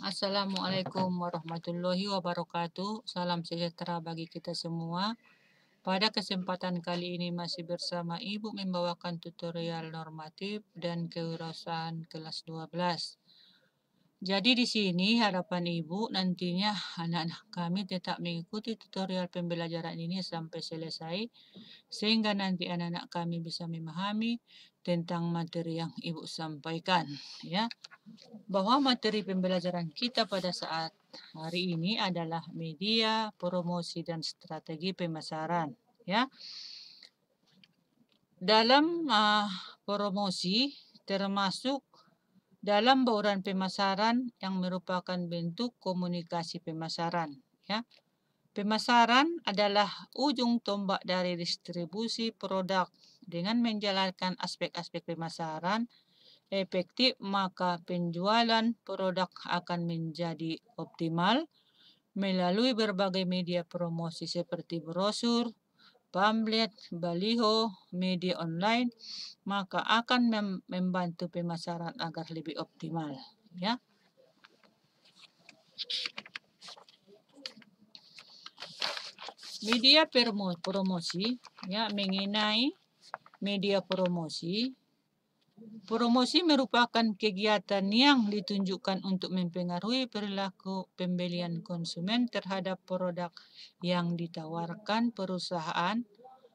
Assalamualaikum warahmatullahi wabarakatuh. Salam sejahtera bagi kita semua. Pada kesempatan kali ini masih bersama Ibu membawakan tutorial normatif dan kewirausahaan kelas 12. Jadi di sini harapan Ibu nantinya anak-anak kami tetap mengikuti tutorial pembelajaran ini sampai selesai sehingga nanti anak-anak kami bisa memahami tentang materi yang Ibu sampaikan ya bahwa materi pembelajaran kita pada saat hari ini adalah media, promosi dan strategi pemasaran ya. Dalam uh, promosi termasuk dalam bauran pemasaran yang merupakan bentuk komunikasi pemasaran ya. Pemasaran adalah ujung tombak dari distribusi produk dengan menjalankan aspek-aspek pemasaran efektif, maka penjualan produk akan menjadi optimal melalui berbagai media promosi seperti brosur, pamflet, baliho, media online, maka akan mem membantu pemasaran agar lebih optimal, ya. Media promosi ya mengenai media promosi. Promosi merupakan kegiatan yang ditunjukkan untuk mempengaruhi perilaku pembelian konsumen terhadap produk yang ditawarkan perusahaan.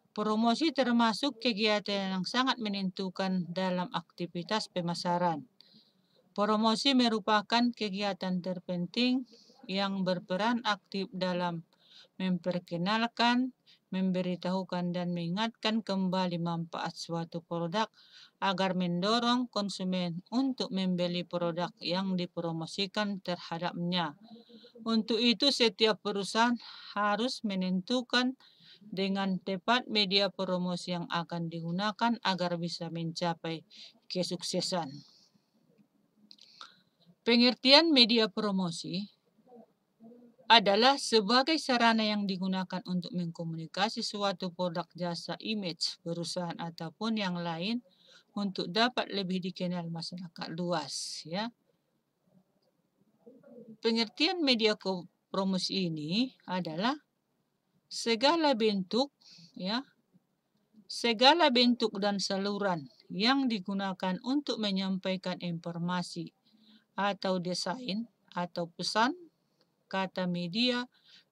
Promosi termasuk kegiatan yang sangat menentukan dalam aktivitas pemasaran. Promosi merupakan kegiatan terpenting yang berperan aktif dalam memperkenalkan memberitahukan dan mengingatkan kembali manfaat suatu produk agar mendorong konsumen untuk membeli produk yang dipromosikan terhadapnya. Untuk itu, setiap perusahaan harus menentukan dengan tepat media promosi yang akan digunakan agar bisa mencapai kesuksesan. Pengertian media promosi adalah sebagai sarana yang digunakan untuk mengkomunikasi suatu produk jasa image perusahaan ataupun yang lain untuk dapat lebih dikenal masyarakat luas ya. Pengertian media promosi ini adalah segala bentuk ya segala bentuk dan saluran yang digunakan untuk menyampaikan informasi atau desain atau pesan Kata media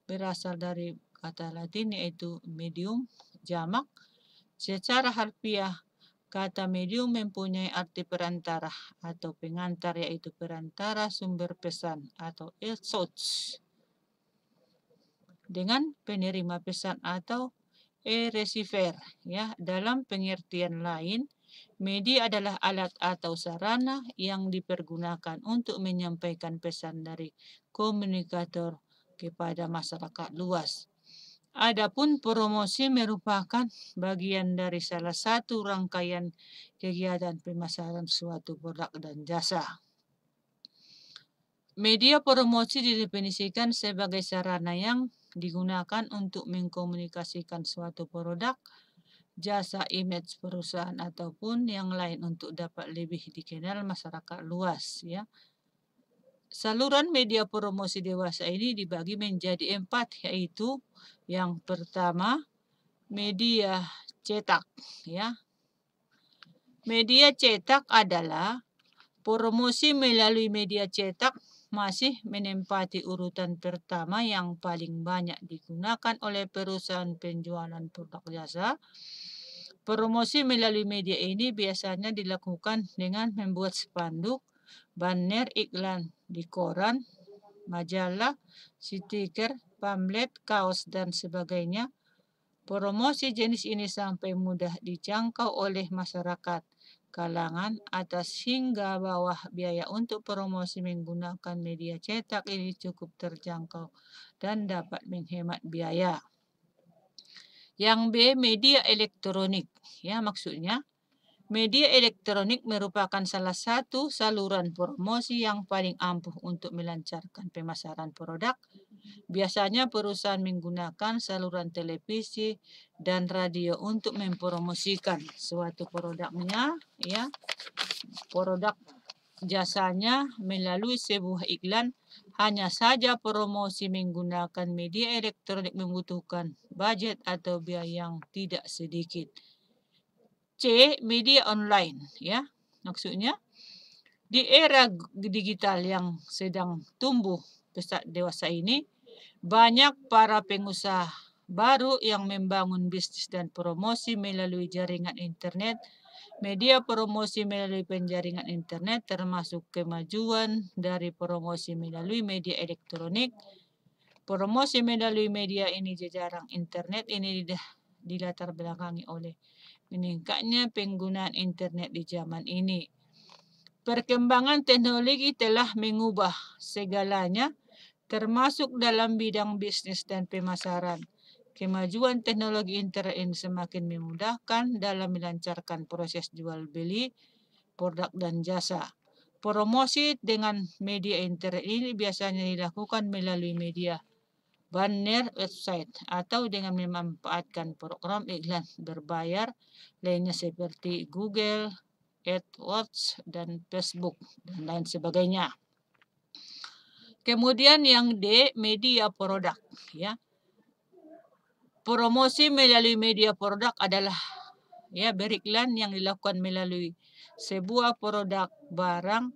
berasal dari kata Latin yaitu medium jamak. Secara harfiah, kata medium mempunyai arti perantara atau pengantar yaitu perantara sumber pesan atau el dengan penerima pesan atau e receiver ya dalam pengertian lain media adalah alat atau sarana yang dipergunakan untuk menyampaikan pesan dari komunikator kepada masyarakat luas. Adapun promosi merupakan bagian dari salah satu rangkaian kegiatan pemasaran suatu produk dan jasa. Media promosi didefinisikan sebagai sarana yang digunakan untuk mengkomunikasikan suatu produk, jasa image perusahaan ataupun yang lain untuk dapat lebih dikenal masyarakat luas ya. Saluran media promosi dewasa ini dibagi menjadi empat, yaitu yang pertama media cetak. Ya. Media cetak adalah promosi melalui media cetak masih menempati urutan pertama yang paling banyak digunakan oleh perusahaan penjualan produk jasa. Promosi melalui media ini biasanya dilakukan dengan membuat spanduk, banner iklan di koran, majalah, stiker, pamlet, kaos, dan sebagainya. Promosi jenis ini sampai mudah dijangkau oleh masyarakat kalangan atas hingga bawah biaya untuk promosi menggunakan media cetak ini cukup terjangkau dan dapat menghemat biaya. Yang B, media elektronik. Ya, maksudnya Media elektronik merupakan salah satu saluran promosi yang paling ampuh untuk melancarkan pemasaran produk. Biasanya perusahaan menggunakan saluran televisi dan radio untuk mempromosikan suatu produknya, ya. Produk jasanya melalui sebuah iklan. Hanya saja promosi menggunakan media elektronik membutuhkan budget atau biaya yang tidak sedikit. C. Media online ya. Maksudnya di era digital yang sedang tumbuh pesat dewasa ini banyak para pengusaha baru yang membangun bisnis dan promosi melalui jaringan internet media promosi melalui penjaringan internet termasuk kemajuan dari promosi melalui media elektronik. Promosi melalui media ini jejaring internet ini dilatar belakangi oleh meningkatnya penggunaan internet di zaman ini. Perkembangan teknologi telah mengubah segalanya, termasuk dalam bidang bisnis dan pemasaran. Kemajuan teknologi internet ini semakin memudahkan dalam melancarkan proses jual beli produk dan jasa. Promosi dengan media internet ini biasanya dilakukan melalui media banner website atau dengan memanfaatkan program iklan berbayar lainnya seperti Google, AdWords, dan Facebook, dan lain sebagainya. Kemudian yang D, media produk. ya Promosi melalui media produk adalah ya beriklan yang dilakukan melalui sebuah produk barang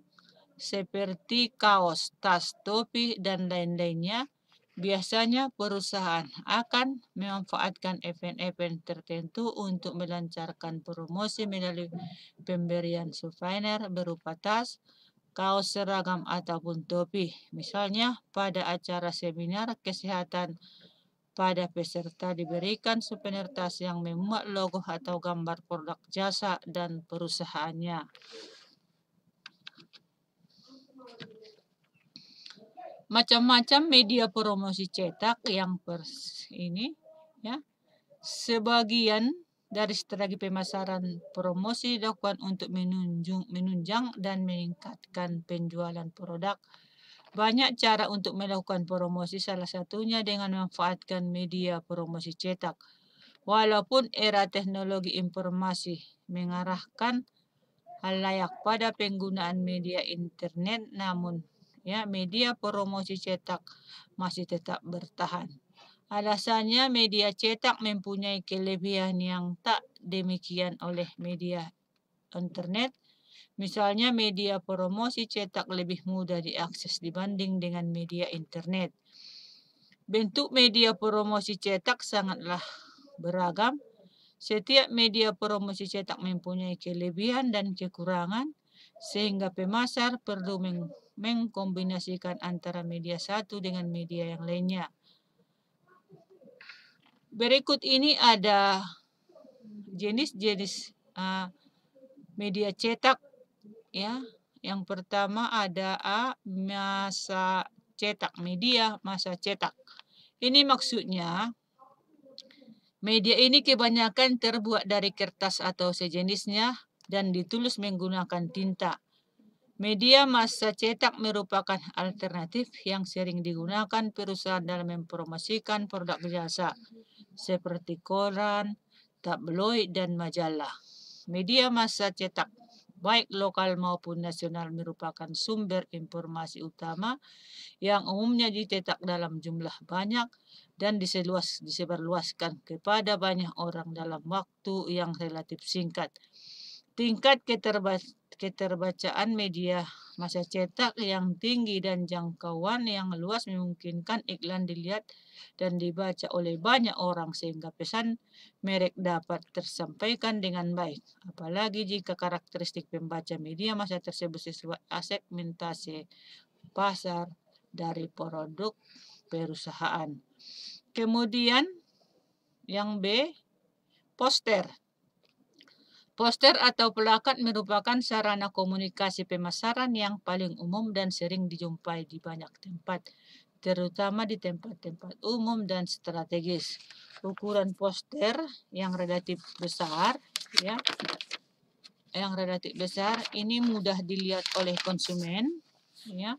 seperti kaos, tas, topi, dan lain-lainnya Biasanya perusahaan akan memanfaatkan event-event tertentu untuk melancarkan promosi melalui pemberian souvenir berupa tas, kaos seragam ataupun topi. Misalnya pada acara seminar kesehatan pada peserta diberikan souvenir tas yang memuat logo atau gambar produk jasa dan perusahaannya. macam-macam media promosi cetak yang pers ini ya sebagian dari strategi pemasaran promosi dilakukan untuk menunjung, menunjang dan meningkatkan penjualan produk banyak cara untuk melakukan promosi, salah satunya dengan memanfaatkan media promosi cetak. Walaupun era teknologi informasi mengarahkan hal layak pada penggunaan media internet, namun Ya, media promosi cetak masih tetap bertahan. Alasannya media cetak mempunyai kelebihan yang tak demikian oleh media internet. Misalnya media promosi cetak lebih mudah diakses dibanding dengan media internet. Bentuk media promosi cetak sangatlah beragam. Setiap media promosi cetak mempunyai kelebihan dan kekurangan. Sehingga pemasar perlu meng mengkombinasikan antara media satu dengan media yang lainnya. Berikut ini ada jenis-jenis uh, media cetak ya. Yang pertama ada A masa cetak media masa cetak. Ini maksudnya media ini kebanyakan terbuat dari kertas atau sejenisnya dan ditulis menggunakan tinta. Media massa cetak merupakan alternatif yang sering digunakan perusahaan dalam mempromosikan produk jasa, seperti koran, tabloid, dan majalah. Media massa cetak, baik lokal maupun nasional, merupakan sumber informasi utama yang umumnya ditetak dalam jumlah banyak dan diseluas, disebarluaskan kepada banyak orang dalam waktu yang relatif singkat Tingkat keterba keterbacaan media masa cetak yang tinggi dan jangkauan yang luas memungkinkan iklan dilihat dan dibaca oleh banyak orang sehingga pesan merek dapat tersampaikan dengan baik. Apalagi jika karakteristik pembaca media masa tersebut sesuai segmentasi pasar dari produk perusahaan. Kemudian yang B, poster. Poster atau pelakat merupakan sarana komunikasi pemasaran yang paling umum dan sering dijumpai di banyak tempat, terutama di tempat-tempat umum dan strategis. Ukuran poster yang relatif besar, ya, yang relatif besar ini mudah dilihat oleh konsumen, ya.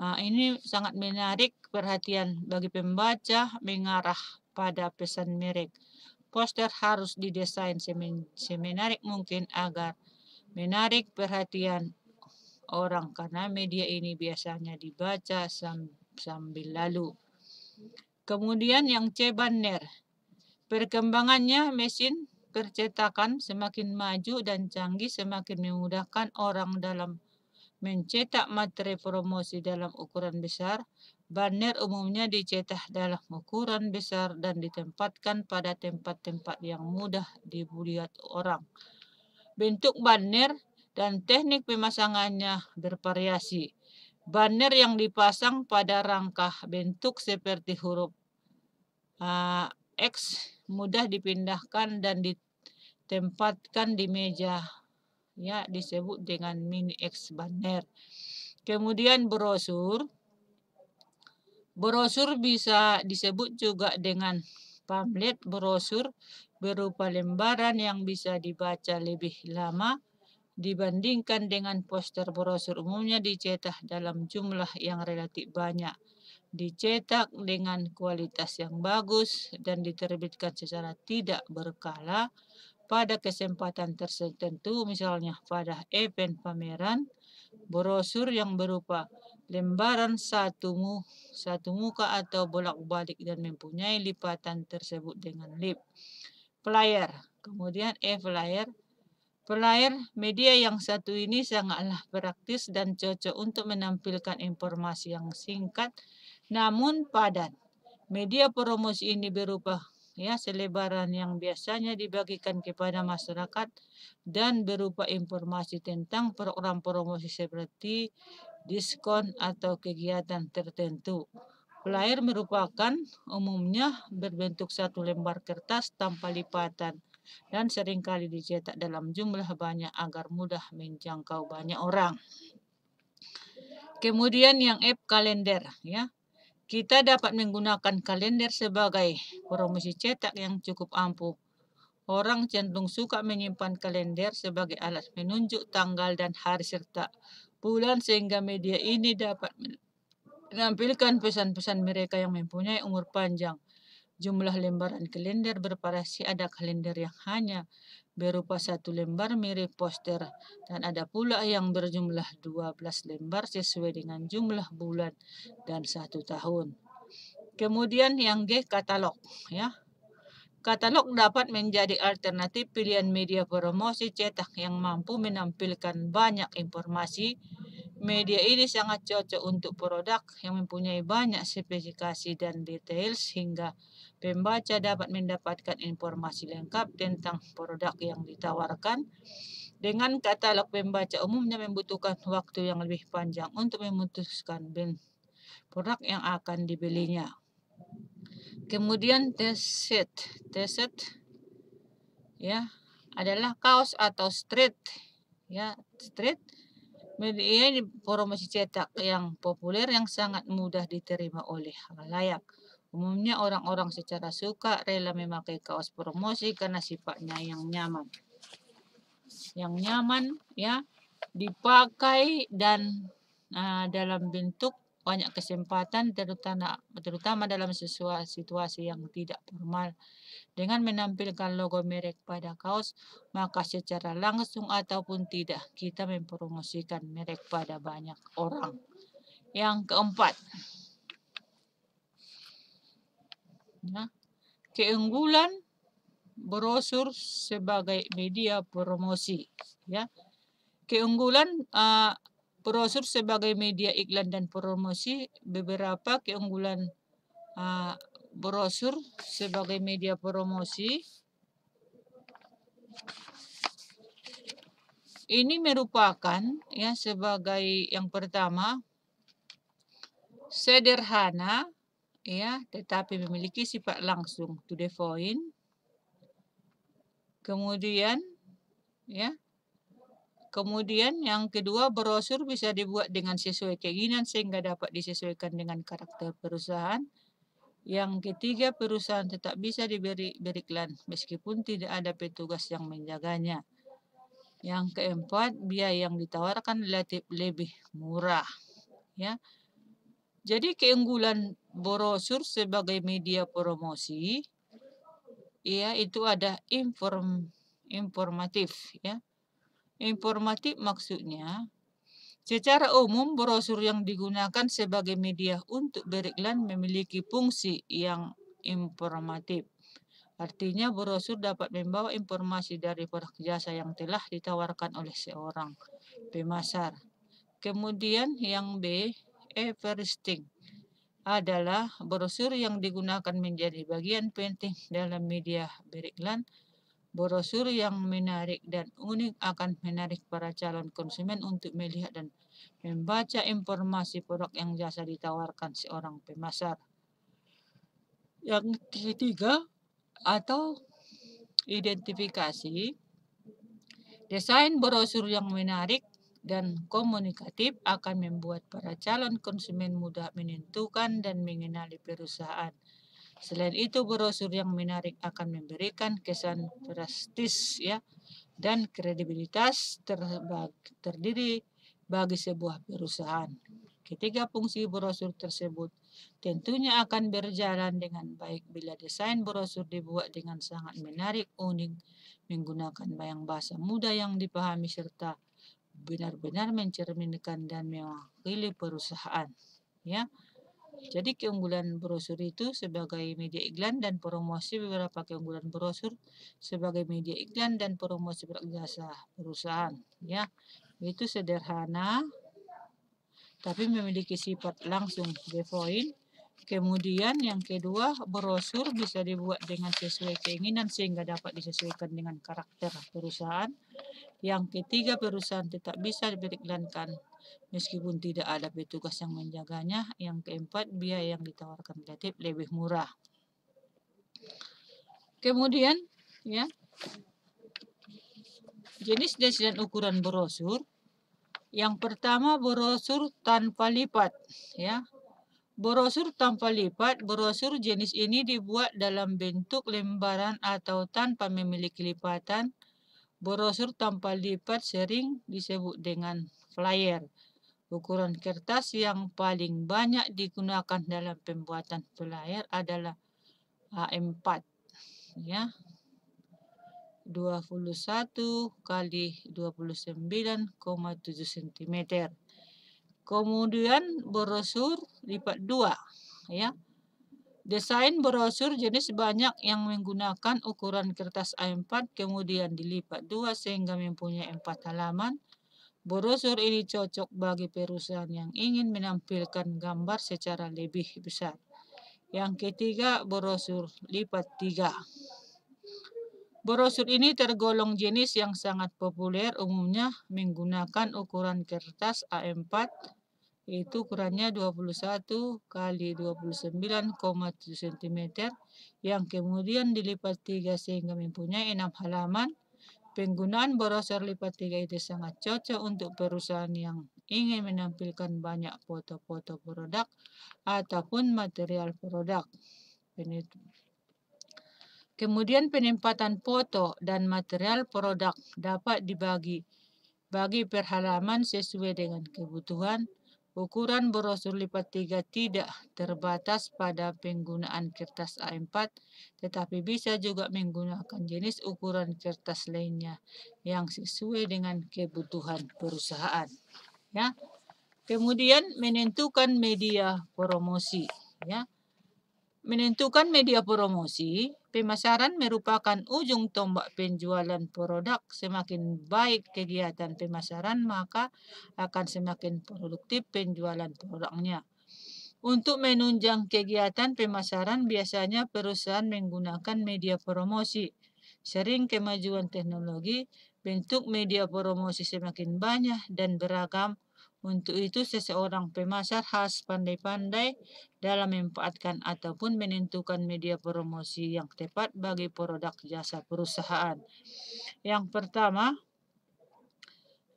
Nah, ini sangat menarik perhatian bagi pembaca mengarah pada pesan merek Poster harus didesain semenarik mungkin agar menarik perhatian orang karena media ini biasanya dibaca sambil lalu. Kemudian yang C. Banner. Perkembangannya mesin percetakan semakin maju dan canggih semakin memudahkan orang dalam mencetak materi promosi dalam ukuran besar. Banner umumnya dicetak dalam ukuran besar dan ditempatkan pada tempat-tempat yang mudah dibuat orang. Bentuk banner dan teknik pemasangannya bervariasi. Banner yang dipasang pada rangka bentuk seperti huruf uh, X mudah dipindahkan dan ditempatkan di meja ya disebut dengan mini X banner. Kemudian brosur Brosur bisa disebut juga dengan pamlet brosur berupa lembaran yang bisa dibaca lebih lama dibandingkan dengan poster brosur umumnya dicetak dalam jumlah yang relatif banyak, dicetak dengan kualitas yang bagus dan diterbitkan secara tidak berkala pada kesempatan tertentu misalnya pada event pameran, brosur yang berupa lembaran satu, mu, satu muka atau bolak-balik dan mempunyai lipatan tersebut dengan lip. Player. Kemudian E player. Player media yang satu ini sangatlah praktis dan cocok untuk menampilkan informasi yang singkat namun padat. Media promosi ini berupa ya selebaran yang biasanya dibagikan kepada masyarakat dan berupa informasi tentang program promosi seperti diskon, atau kegiatan tertentu. Flyer merupakan umumnya berbentuk satu lembar kertas tanpa lipatan dan seringkali dicetak dalam jumlah banyak agar mudah menjangkau banyak orang. Kemudian yang F kalender ya. Kita dapat menggunakan kalender sebagai promosi cetak yang cukup ampuh. Orang cenderung suka menyimpan kalender sebagai alat menunjuk tanggal dan hari serta bulan sehingga media ini dapat menampilkan pesan-pesan mereka yang mempunyai umur panjang. Jumlah lembaran kalender bervariasi ada kalender yang hanya berupa satu lembar mirip poster dan ada pula yang berjumlah 12 lembar sesuai dengan jumlah bulan dan satu tahun. Kemudian yang G katalog ya. Katalog dapat menjadi alternatif pilihan media promosi cetak yang mampu menampilkan banyak informasi. Media ini sangat cocok untuk produk yang mempunyai banyak spesifikasi dan detail sehingga pembaca dapat mendapatkan informasi lengkap tentang produk yang ditawarkan. Dengan katalog pembaca umumnya membutuhkan waktu yang lebih panjang untuk memutuskan produk yang akan dibelinya. Kemudian teset. Teset ya adalah kaos atau street ya street media ini promosi cetak yang populer yang sangat mudah diterima oleh layak Umumnya orang-orang secara suka rela memakai kaos promosi karena sifatnya yang nyaman. Yang nyaman ya dipakai dan uh, dalam bentuk banyak kesempatan terutama terutama dalam situasi yang tidak formal. Dengan menampilkan logo merek pada kaos, maka secara langsung ataupun tidak kita mempromosikan merek pada banyak orang. Yang keempat, ya, keunggulan brosur sebagai media promosi. Ya, keunggulan uh, Brosur sebagai media iklan dan promosi, beberapa keunggulan uh, eh, brosur sebagai media promosi. Ini merupakan ya sebagai yang pertama sederhana ya tetapi memiliki sifat langsung to the point. Kemudian ya Kemudian yang kedua, brosur bisa dibuat dengan sesuai keinginan sehingga dapat disesuaikan dengan karakter perusahaan. Yang ketiga, perusahaan tetap bisa diberi beriklan meskipun tidak ada petugas yang menjaganya. Yang keempat, biaya yang ditawarkan relatif lebih murah. Ya. Jadi keunggulan brosur sebagai media promosi ya itu ada inform informatif ya. Informatif maksudnya, secara umum brosur yang digunakan sebagai media untuk beriklan memiliki fungsi yang informatif. Artinya brosur dapat membawa informasi dari produk jasa yang telah ditawarkan oleh seorang pemasar. Kemudian yang B, Everesting adalah brosur yang digunakan menjadi bagian penting dalam media beriklan Brosur yang menarik dan unik akan menarik para calon konsumen untuk melihat dan membaca informasi produk yang jasa ditawarkan seorang pemasar. Yang ketiga, atau identifikasi, desain brosur yang menarik dan komunikatif akan membuat para calon konsumen mudah menentukan dan mengenali perusahaan Selain itu, brosur yang menarik akan memberikan kesan drastis ya dan kredibilitas terdiri bagi sebuah perusahaan. Ketiga fungsi brosur tersebut tentunya akan berjalan dengan baik bila desain brosur dibuat dengan sangat menarik, unik, menggunakan bayang bahasa muda yang dipahami serta benar-benar mencerminkan dan mewakili perusahaan. Ya. Jadi keunggulan brosur itu sebagai media iklan dan promosi beberapa keunggulan brosur sebagai media iklan dan promosi berjasa perusahaan ya. Itu sederhana tapi memiliki sifat langsung devoin. Kemudian yang kedua, brosur bisa dibuat dengan sesuai keinginan sehingga dapat disesuaikan dengan karakter perusahaan. Yang ketiga, perusahaan tetap bisa diperiklankan meskipun tidak ada petugas yang menjaganya. Yang keempat, biaya yang ditawarkan relatif lebih murah. Kemudian, ya, jenis dan ukuran brosur. Yang pertama, brosur tanpa lipat, ya. Brosur tanpa lipat, brosur jenis ini dibuat dalam bentuk lembaran atau tanpa memiliki lipatan. Brosur tanpa lipat sering disebut dengan flyer. Ukuran kertas yang paling banyak digunakan dalam pembuatan flyer adalah A4 ya. 21 x 29,7 cm. Kemudian brosur lipat dua ya. Desain brosur jenis banyak yang menggunakan ukuran kertas A4 kemudian dilipat dua sehingga mempunyai empat halaman Brosur ini cocok bagi perusahaan yang ingin menampilkan gambar secara lebih besar. Yang ketiga, brosur lipat tiga. Brosur ini tergolong jenis yang sangat populer umumnya menggunakan ukuran kertas A4 yaitu ukurannya 21 kali 29,7 cm yang kemudian dilipat tiga sehingga mempunyai enam halaman Penggunaan browser lipat tiga itu sangat cocok untuk perusahaan yang ingin menampilkan banyak foto-foto produk ataupun material produk. Kemudian penempatan foto dan material produk dapat dibagi bagi perhalaman sesuai dengan kebutuhan Ukuran brosur lipat 3 tidak terbatas pada penggunaan kertas A4, tetapi bisa juga menggunakan jenis ukuran kertas lainnya yang sesuai dengan kebutuhan perusahaan. Ya. Kemudian menentukan media promosi. Ya. Menentukan media promosi pemasaran merupakan ujung tombak penjualan produk. Semakin baik kegiatan pemasaran, maka akan semakin produktif penjualan produknya. Untuk menunjang kegiatan pemasaran, biasanya perusahaan menggunakan media promosi. Sering kemajuan teknologi, bentuk media promosi semakin banyak dan beragam, untuk itu seseorang pemasar khas pandai-pandai dalam memanfaatkan ataupun menentukan media promosi yang tepat bagi produk jasa perusahaan. Yang pertama,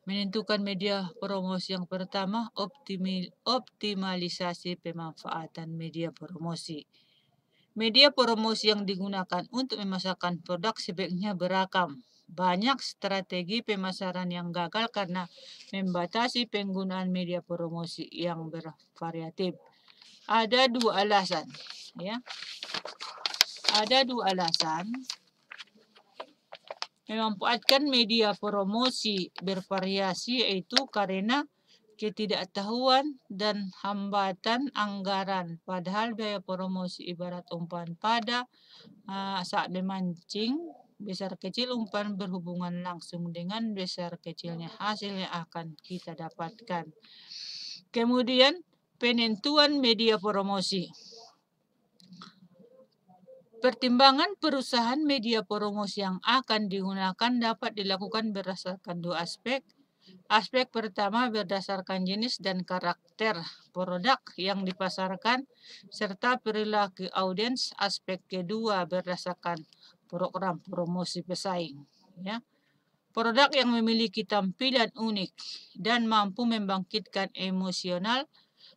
menentukan media promosi yang pertama optimil, optimalisasi pemanfaatan media promosi. Media promosi yang digunakan untuk memasarkan produk sebaiknya beragam banyak strategi pemasaran yang gagal karena membatasi penggunaan media promosi yang bervariatif. Ada dua alasan, ya. Ada dua alasan memanfaatkan media promosi bervariasi yaitu karena ketidaktahuan dan hambatan anggaran. Padahal biaya promosi ibarat umpan pada uh, saat memancing besar kecil umpan berhubungan langsung dengan besar kecilnya hasil yang akan kita dapatkan. Kemudian penentuan media promosi. Pertimbangan perusahaan media promosi yang akan digunakan dapat dilakukan berdasarkan dua aspek. Aspek pertama berdasarkan jenis dan karakter produk yang dipasarkan serta perilaku audiens. Aspek kedua berdasarkan program promosi pesaing. Ya. Produk yang memiliki tampilan unik dan mampu membangkitkan emosional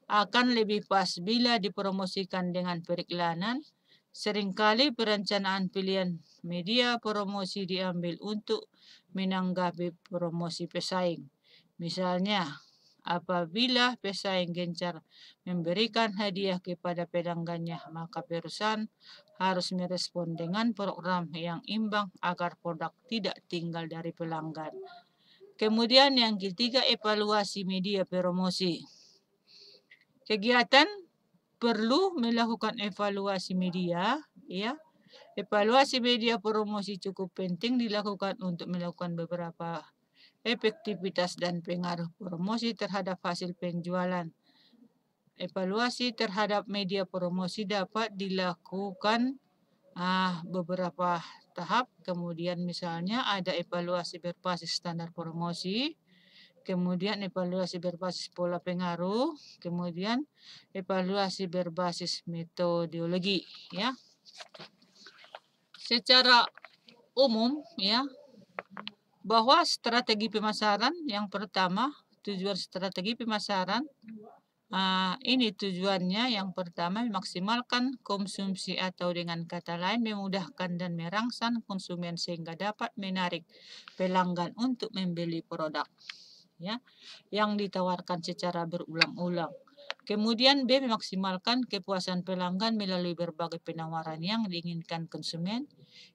akan lebih pas bila dipromosikan dengan periklanan. Seringkali perencanaan pilihan media promosi diambil untuk menanggapi promosi pesaing. Misalnya, Apabila pesaing gencar memberikan hadiah kepada pelanggannya, maka perusahaan harus merespon dengan program yang imbang agar produk tidak tinggal dari pelanggan. Kemudian yang ketiga, evaluasi media promosi. Kegiatan perlu melakukan evaluasi media, ya. Evaluasi media promosi cukup penting dilakukan untuk melakukan beberapa efektivitas dan pengaruh promosi terhadap hasil penjualan. Evaluasi terhadap media promosi dapat dilakukan ah, beberapa tahap. Kemudian misalnya ada evaluasi berbasis standar promosi, kemudian evaluasi berbasis pola pengaruh, kemudian evaluasi berbasis metodologi. Ya, secara umum ya bahwa strategi pemasaran yang pertama, tujuan strategi pemasaran, eh, ini tujuannya yang pertama memaksimalkan konsumsi atau dengan kata lain memudahkan dan merangsang konsumen sehingga dapat menarik pelanggan untuk membeli produk ya yang ditawarkan secara berulang-ulang. Kemudian B memaksimalkan kepuasan pelanggan melalui berbagai penawaran yang diinginkan konsumen.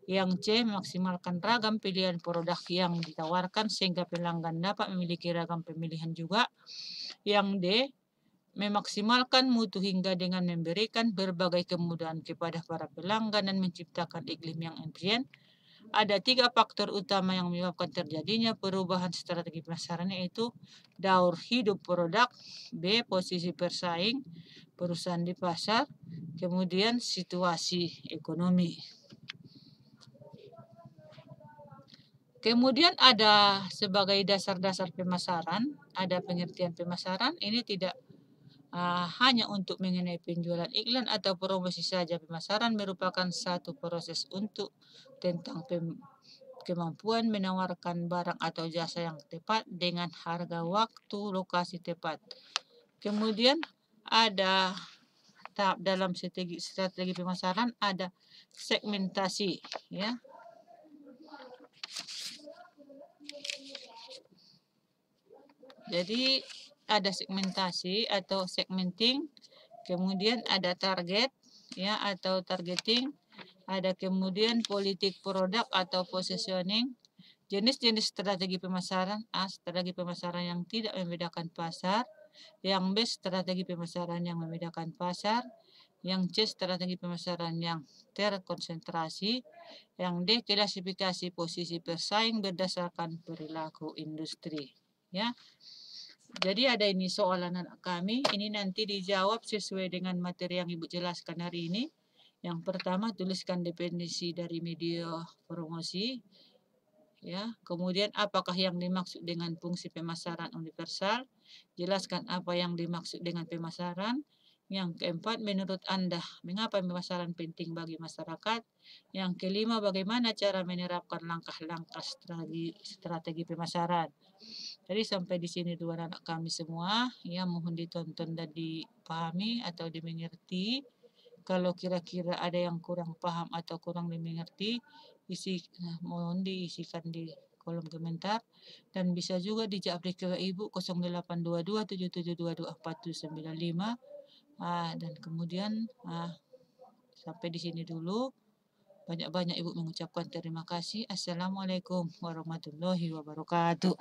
Yang C memaksimalkan ragam pilihan produk yang ditawarkan sehingga pelanggan dapat memiliki ragam pemilihan juga. Yang D memaksimalkan mutu hingga dengan memberikan berbagai kemudahan kepada para pelanggan dan menciptakan iklim yang efisien. Ada tiga faktor utama yang menyebabkan terjadinya perubahan strategi pemasaran yaitu daur hidup produk, B. posisi persaing perusahaan di pasar, kemudian situasi ekonomi. Kemudian ada sebagai dasar-dasar pemasaran, ada pengertian pemasaran, ini tidak uh, hanya untuk mengenai penjualan iklan atau promosi saja. Pemasaran merupakan satu proses untuk tentang kemampuan menawarkan barang atau jasa yang tepat dengan harga waktu lokasi tepat. Kemudian ada tahap dalam strategi strategi pemasaran ada segmentasi ya. Jadi ada segmentasi atau segmenting, kemudian ada target ya atau targeting, ada kemudian politik produk atau positioning, jenis-jenis strategi pemasaran, A strategi pemasaran yang tidak membedakan pasar, yang B strategi pemasaran yang membedakan pasar, yang C strategi pemasaran yang terkonsentrasi, yang D klasifikasi posisi pesaing berdasarkan perilaku industri. Ya, jadi ada ini soalan anak kami, ini nanti dijawab sesuai dengan materi yang Ibu jelaskan hari ini. Yang pertama tuliskan definisi dari media promosi. Ya, kemudian apakah yang dimaksud dengan fungsi pemasaran universal? Jelaskan apa yang dimaksud dengan pemasaran. Yang keempat, menurut Anda, mengapa pemasaran penting bagi masyarakat? Yang kelima, bagaimana cara menerapkan langkah-langkah strategi, strategi pemasaran? Jadi sampai di sini dua anak kami semua, ya mohon ditonton dan dipahami atau dimengerti. Kalau kira-kira ada yang kurang paham atau kurang dimengerti, isi eh, mohon diisikan di kolom komentar dan bisa juga dijawab di ke Ibu 082277224295. ah, dan kemudian ah, sampai di sini dulu banyak-banyak Ibu mengucapkan terima kasih Assalamualaikum warahmatullahi wabarakatuh